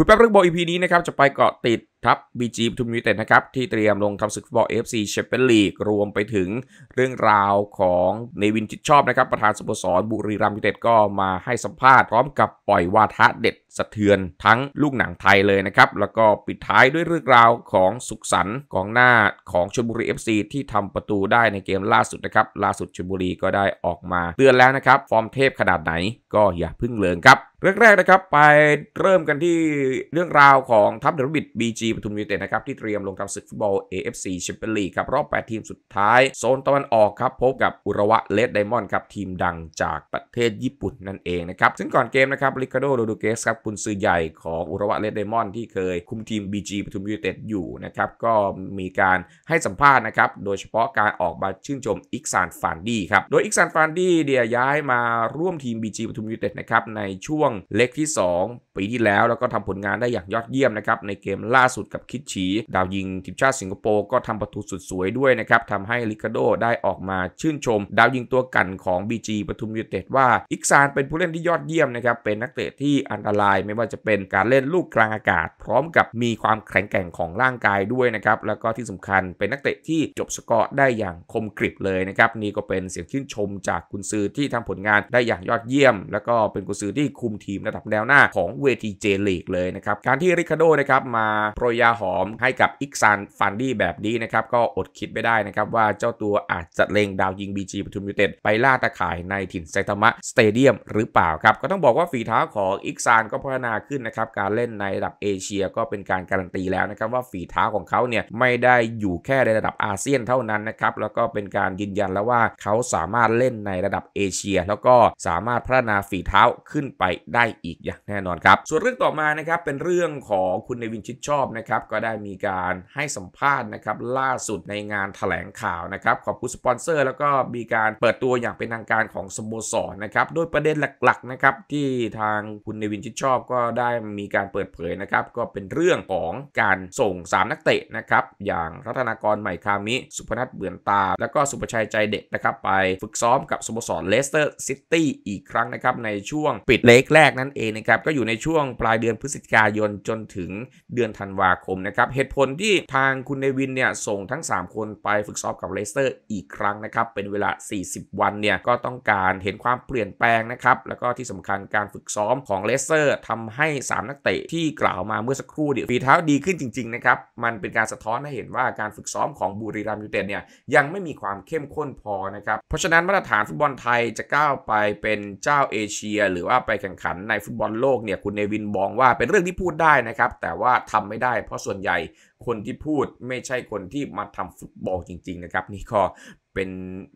คุยแป๊บเรื่องโบอีพีนี้นะครับจะไปเกาะติดทัพบีจีปทุมยูเต็ดนะครับ ที่เตรียมลงทำศึกฟุตบอลเอฟซีแชมเปี้ยนลีกรวมไปถึงเรื่องราวของเนวินจิตชอบนะครับ ประธานสโมสร บุรีรัมย์ยูเต็ดก็มาให้สัมภาษณ์ พร้อมกับปล่อยวาทะเด็ดสะเทือนทั้งลูกหนังไทยเลยนะครับ แล้วก็ปิดท้ายด้วยเรื่องราวของสุขสันต์ของหน้าของชลบุรีเอฟซีที่ทำประตูได้ในเกมล่าสุดนะครับล่าสุดชลบุรีก็ได้ออกมาเตือนแล้วนะครับฟอร์มเทพขนาดไหนก็อย่าพึ่งเลิงครับเรื่องแรกนะครับไปเริ่มกันที่เรื่องราวของทัพเดรบิดบีจีปทุมยูเต็ดนะครับที่เตรียมลงทำศึกฟุตบอล AFC แชมเปี้ยนลีกครับรอบ 8 ทีมสุดท้าย โซนตะวันออกครับพบกับอุระวะเลดไดมอนด์ครับทีมดังจากประเทศญี่ปุ่นนั่นเองนะครับ ซึ่งก่อนเกมนะครับริคาโดโรดูเกสครับกุนซือใหญ่ของ อุระวะเลดไดมอนด์ที่เคยคุมทีม BG ปทุมยูเต็ดอยู่นะครับ ก็มีการให้สัมภาษณ์นะครับโดยเฉพาะการออกมาชื่นชมอิกซานฟานดี้ครับโดยอิกซานฟานดี้เดียย้ายมาร่วมทีม BG ปทุมยูเต็ดนะครับในช่วงเล็กที่2ปีที่แล้วแล้วก็ทำผลงานได้อย่างยอดเยี่ยมนะครับในเกมล่าสุดกับคิดชี ดาวยิงทีมชาติสิงคโปร์ ก็ทำประตูสุดสวยด้วยนะครับทำให้ลิคาโดได้ออกมาชื่นชม ดาวยิงตัวกัน ของ BG ปทุมยูเต็ดว่าอิกซานเป็นผู้เล่นที่ยอดเยี่ยม นะครับ เป็นนักเตะที่อันตราย ไม่ว่าจะเป็นการเล่นลูกกลางอากาศพร้อมกับมีความแข็งแกร่งของร่างกายด้วยนะครับแล้วก็ที่สำคัญเป็นนักเตะที่จบสกอร์ได้อย่างคมกริบเลยนะครับนี่ก็เป็นเสียงชื่นชมจากกุนซือที่ทำผลงานได้อย่างยอดเยี่ยม แล้วก็เป็นกุนซือที่คุมทีมระดับแนวหน้าของเวทีเจลีกเลยนะครับการที่ริคาโดนะครับมาโปรรยาหอมให้กับอิกซานฟันดี้แบบนี้นะครับ ก็อดคิดไม่ได้นะครับว่าเจ้าตัวอาจจะเล็งดาวยิงบีจีปทุมยูเต็ดไปล่าตะข่ายในถิ่นไซตามะสเตเดียมหรือเปล่าครับ ก็ต้องบอกว่าฝีเท้าของอิกซานก็พัฒนาขึ้นนะครับการเล่นในระดับเอเชียก็เป็นการการันตีแล้วนะครับว่าฝีเท้าของเขาเนี่ยไม่ได้อยู่แค่ในระดับอาเซียนเท่านั้นนะครับแล้วก็เป็นการยืนยันแล้วว่าเขาสามารถเล่นในระดับเอเชียแล้วก็สามารถพัฒนาฝีเท้าขึ้นไปได้อีกอย่างแน่นอนครับ ส่วนเรื่องต่อมานะครับเป็นเรื่องของคุณในวินชิดชอบะครับก็ได้มีการให้สัมภาษณ์นะครับล่าสุดในงานถแถลงข่าวนะครับขอบคุณสปอนเซอร์แล้วก็มีการเปิดตัวอย่างเป็นทางการของสโมสรนนะครับโดยประเด็นหลักๆนะครับที่ทางคุณเนวินชิดชอบก็ได้มีการเปิดเผยนะครับก็เป็นเรื่องของการส่ง3นักเตะนะครับอย่างรัตนากรใหม่คามิสุพนัทเบือนตา แล้วก็สุประชัยใจเด็กนะครับไปฝึกซ้อมกับสโมสรเลสเตอร์ซิตี้อีกครั้งนะครับในช่วงปิดเลกแรกนั่นเองนะครับก็อยู่ในช่วงปลายเดือนพฤศจิกายนจนถึงเดือนธันวาาคมนะครับเหตุผลที่ทางคุณเนวินเนี่ยส่งทั้ง 3 คนไปฝึกซ้อมกับเลสเตอร์อีกครั้งนะครับเป็นเวลา 40 วันเนี่ยก็ต้องการเห็นความเปลี่ยนแปลงนะครับแล้วก็ที่สำคัญการฝึกซ้อมของเลสเตอร์ ทำให้ 3 นักเตะที่กล่าวมาเมื่อสักครู่เนี่ยฝีเท้าดีขึ้นจริงๆนะครับมันเป็นการสะท้อนให้เห็นว่าการฝึกซ้อมของบุรีรัมย์ยูเต็ดเนี่ยยังไม่มีความเข้มข้นพอนะครับเพราะฉะนั้นมาตรฐานฟุตบอลไทยจะก้าวไปเป็นเจ้าเอเชีย หรือว่าไปแข่งขันในฟุตบอลโลกเนี่ยคุณเนวินบอกว่าเป็นเรื่องที่พูดได้นะครับแต่ว่าทำไม่ได้เพราะส่วนใหญ่คนที่พูดไม่ใช่คนที่มาทำฟุตบอลจริงๆนะครับ นี่ก็เป็น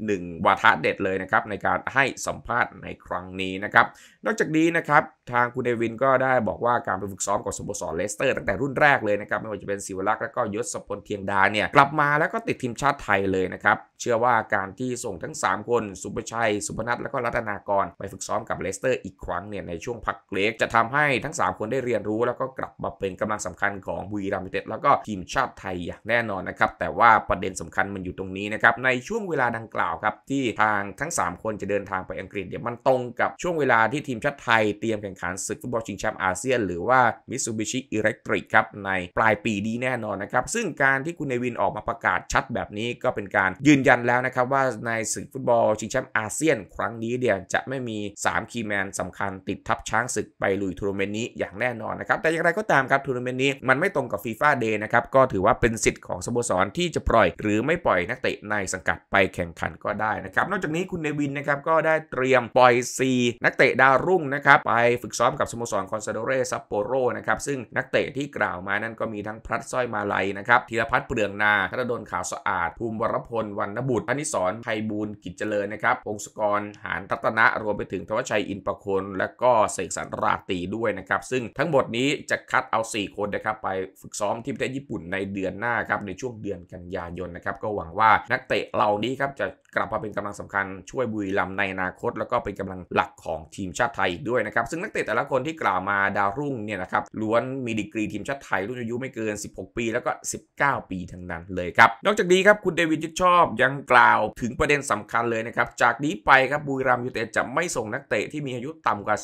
หนึ่งวาทะเด็ดเลยนะครับ ในการให้สัมภาษณ์ในครั้งนี้นะครับ นอกจากนี้นะครับทางคุณเดวินก็ได้บอกว่าการไปฝึกซ้อมกับสโมสรเลสเตอร์ตั้งแต่รุ่นแรกเลยนะครับ ไม่ว่าจะเป็นซิวลักษ์และก็ยศพลเทียงดาเนี่ย กลับมาแล้วก็ติดทีมชาติไทยเลยนะครับ เชื่อว่าการที่ส่งทั้ง 3 คนสุประชัยสุพนัทและก็รัตนากรไปฝึกซ้อมกับเลสเตอร์อีกครั้งเนี่ย ในช่วงพักเล็กจะทำให้ทั้ง 3 คนได้เรียนรู้ แล้วก็กลับมาเป็นกำลังสำคัญของบุรีรัมย์ยูเต็ดแล้วก็ทีมชาติไทยอย่างแน่นอนนะครับแต่ว่าประเด็นสำคัญมันอยู่ตรงนี้นะครับในช่วงเวลาดังกล่าวครับที่ทางทั้ง 3 คนจะเดินทางไปอังกฤษเดี๋ยวมันตรงกับช่วงเวลาที่ทีมชาติไทยเตรียมแข่งข่งขันศึกฟุตบอล ชิงแชมป์อาเซียน หรือว่าิตซูบิชิอิเล็กทริกครับ ในปลายปีดีแน่นอนนะครับ ซึ่งการที่คุณเนวินออกมาประกาศชัดแบบนี้ก็เป็นการยืนยันแล้วนะครับว่าในศึกฟุตบอลชิงแชมป์อาเซียน ครั้งนี้เดี๋ยวจะไม่มี 3 คีแมนสำคัญติดทับช้างศึกไปลุยทัวร์นาเมนต์นี้อย่างแน่นอนนะครับ แต่อย่างไรก็ตามครับทัวร์นาเมนต์นี้มันไม่ตรงกับฟีฟ่าเดย์นะครับก็ถือว่าเป็นสิทธิ์ของสโมสรที่จะปล่อย หรือไม่ปล่อยนักเตะในสังกัดไปแข่งขันก็ได้นะครับนอกจากนี้คุณเนวินนะครับก็ได้เตรียมปล่อย4นักเตะดาวรุ่งนะครับไปฝึกซ้อมกับ สโมสร คอนซาโดเร ซัปโปโร นะครับ ซึ่งนักเตะที่กล่าวมานั้นก็มีทั้งพลัดสร้อยมาลัยนะครับธีรพัฒน์เปลืองนาธนดลขาวสะอาด ภูมิวรพลวรรณบุตรอนิสรไพบูลกิจเจริญนะครับ องศกรหานรัตนะรวมไปถึง ทวชัยอินประคนและก็เสกสรรราตีด้วยนะครับซึ่งทั้งหมดนี้จะคัดเอา 4 คนนะครับไปฝึกซ้อมที่ประเทศญี่ปุ่นในเดือนหน้าครับในช่วงเดือนกันยายนนะครับก็หวังว่านักเตะเหล่านี้ครับจะกลับมาเป็นกำลังสำคัญช่วยบุรีรัมในอนาคตแล้วก็เป็นกำลังหลักของทีมชาติไทยด้วยนะครับซึ่งนักเตะแต่ละคนที่กล่าวมาดาวรุ่งเนี่ยนะ ครับล้วนมีดีกรีทีมชาติไทยรุ่นอายุไม่เกิน 16 ปี แล้วก็ 19 ปีทั้งนั้นเลย ครับ นอกจากนี้ครับ คุณ เดวิดยิชอบยังกล่าวถึงประเด็นสำคัญเลยนะ ครับ จาก นี้ไปครับบุรีรัมยูเต็ดจะไม่ส่งนักเตะที่มีอายุต่ำกว่า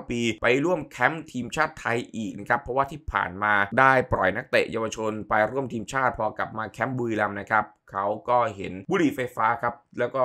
19 ปี ไปร่วมแคมป์ทีมชาติไทยอีกนะครับเพราะว่าที่ผ่านมาได้ปล่อยนักเตะเยาวชน ไปร่วมทีมชาติพอกลับมาแคมป์บุรีรัมนะครับเขาก็เห็นบุหรี่ไฟฟ้าครับแล้วก็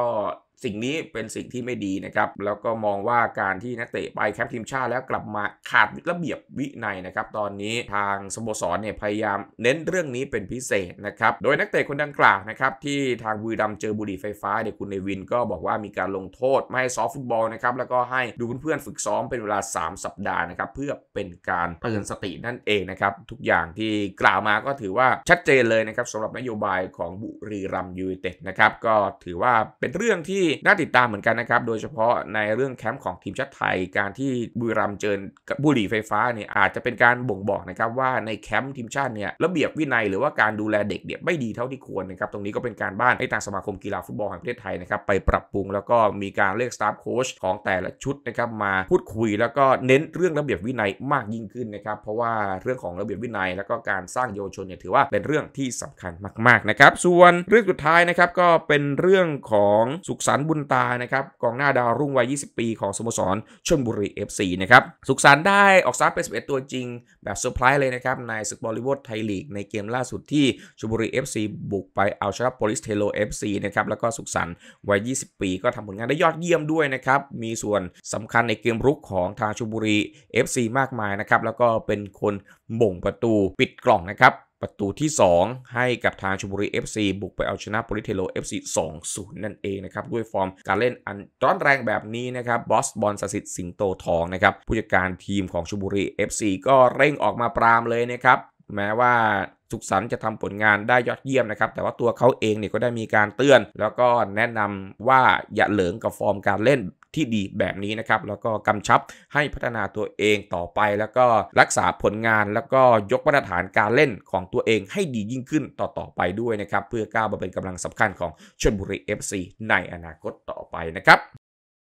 สิ่งนี้เป็นสิ่งที่ไม่ดีนะครับ แล้วก็มองว่าการที่นักเตะไปแคปทีมชาติ แล้วกลับมาขาดระเบียบวินัยนะครับ ตอนนี้ทางสโมสรเนี่ยพยายามเน้นเรื่องนี้เป็นพิเศษนะครับ โดยนักเตะคนดังกล่าวนะครับ ที่ทางบุรีรัมเจอบุรีไฟฟ้าเด็กคุณเนวินก็บอกว่ามีการลงโทษไม่ให้ซ้อมฟุตบอลนะครับแล้วก็ให้ดูเพื่อนๆฝึกซ้อมเป็นเวลา 3 สัปดาห์นะครับเพื่อเป็นการเตือนสตินั่นเองนะครับทุกอย่างที่กล่าวมาก็ถือว่าชัดเจนเลยนะครับสำหรับนโยบายของบุรีรัมยูไนเต็ดนะครับก็ถือว่าเป็นเรื่องที่ที่น่าติดตามเหมือนกันนะครับ โดยเฉพาะในเรื่องแคมป์ของทีมชาติไทย การที่บุรีรัมย์เจอบุหรี่ไฟฟ้าเนี่ยอาจจะเป็นการบ่งบอกนะครับว่าในแคมป์ทีมชาติเนี่ยระเบียบวินัยหรือว่าการดูแลเด็กเนี่ยไม่ดีเท่าที่ควรนะครับตรงนี้ก็เป็นการบ้านให้ทางสมาคมกีฬาฟุตบอลแห่งประเทศไทยนะครับ ไปปรับปรุงแล้วก็มีการเรียกสตาฟโค้ชของแต่ละชุดนะครับมาพูดคุย แล้วก็เน้นเรื่องระเบียบวินัยมากยิ่งขึ้นนะครับเพราะว่าเรื่องของระเบียบวินัย แล้วก็การสร้างเยาวชนเนี่ยถือว่าเป็นเรื่องที่สำคัญมากๆนะครับส่วนเรื่องสุดท้ายนะครับก็เป็นเรื่องของสุขสันงบุญตา นะครับ กองหน้าดาวรุ่ง วัย 20 ปี ของสโมสรชนบุรี FC นะครับ สุขสันต์ได้ออกซาร์เป็น 11 ตัวจริง แบบเซอร์ไพรส์เลยนะครับ ในศึกบอลลีวูดไทยลีก ในเกมล่าสุดที่ชนบุรี FC บุกไปเอาชนะโพลิสเทโล FC นะครับ แล้วก็สุขสันต์วัย 20 ปี ก็ทำผลงานได้ยอดเยี่ยมด้วยนะครับ มีส่วนสำคัญในเกมรุกของทางชนบุรี FC มากมายนะครับ แล้วก็เป็นคนบ่งประตูปิดกล่องนะครับประตูที่ 2 ให้กับทางชลบุรี FC บุกไปเอาชนะโปลิเทโล FC 2 0 นั่นเองนะครับ ด้วยฟอร์มการเล่นอันร้อนแรงแบบนี้นะครับ บอสบอลสสิทธิ์สิงโตทองนะครับ ผู้จัดการทีมของชลบุรี FC ก็เร่งออกมาปรามเลยนะครับ แม้ว่าสุขสันต์จะทำผลงานได้ยอดเยี่ยมนะครับ แต่ว่าตัวเขาเองเนี่ยก็ได้มีการเตือน แล้วก็แนะนำว่าอย่าเหลิงกับฟอร์มการเล่นที่ดีแบบนี้นะครับ แล้วก็กำชับให้พัฒนาตัวเองต่อไปแล้วก็รักษาผลงานแล้วก็ยกมาตรฐานการเล่นของตัวเองให้ดียิ่งขึ้นต่อๆไปด้วยนะครับ เพื่อก้าวมาเป็นกำลังสำคัญของชนบุรี FC ในอนาคตต่อไปนะครับ